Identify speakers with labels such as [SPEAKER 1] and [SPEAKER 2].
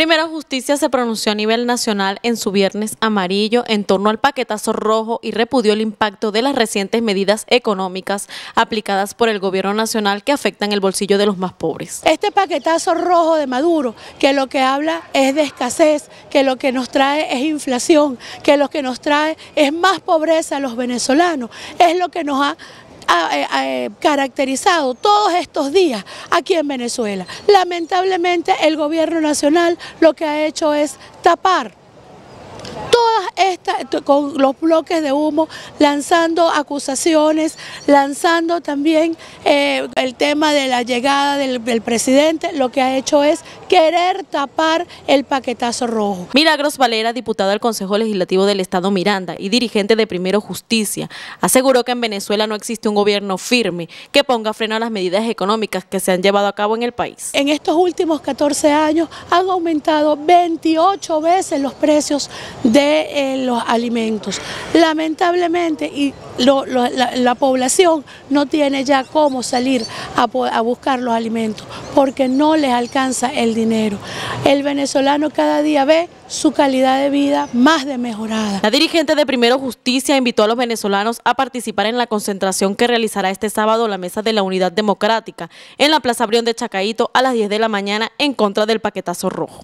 [SPEAKER 1] Primera Justicia se pronunció a nivel nacional en su viernes amarillo en torno al paquetazo rojo y repudió el impacto de las recientes medidas económicas aplicadas por el gobierno nacional que afectan el bolsillo de los más pobres.
[SPEAKER 2] Este paquetazo rojo de Maduro, que lo que habla es de escasez, que lo que nos trae es inflación, que lo que nos trae es más pobreza a los venezolanos, es lo que nos ha eh, eh, caracterizado todos estos días aquí en Venezuela. Lamentablemente el gobierno nacional lo que ha hecho es tapar con los bloques de humo, lanzando acusaciones, lanzando también eh, el tema de la llegada del, presidente, lo que ha hecho es querer tapar el paquetazo rojo.
[SPEAKER 1] Milagros Valera, diputada del Consejo Legislativo del Estado Miranda y dirigente de Primero Justicia, aseguró que en Venezuela no existe un gobierno firme que ponga freno a las medidas económicas que se han llevado a cabo en el país.
[SPEAKER 2] En estos últimos 14 años han aumentado 28 veces los precios de... Eh, los alimentos. Lamentablemente y la, población no tiene ya cómo salir a, buscar los alimentos porque no les alcanza el dinero. El venezolano cada día ve su calidad de vida más de mejorada.
[SPEAKER 1] La dirigente de Primero Justicia invitó a los venezolanos a participar en la concentración que realizará este sábado la Mesa de la Unidad Democrática en la Plaza Brión de Chacaito a las 10 de la mañana en contra del paquetazo rojo.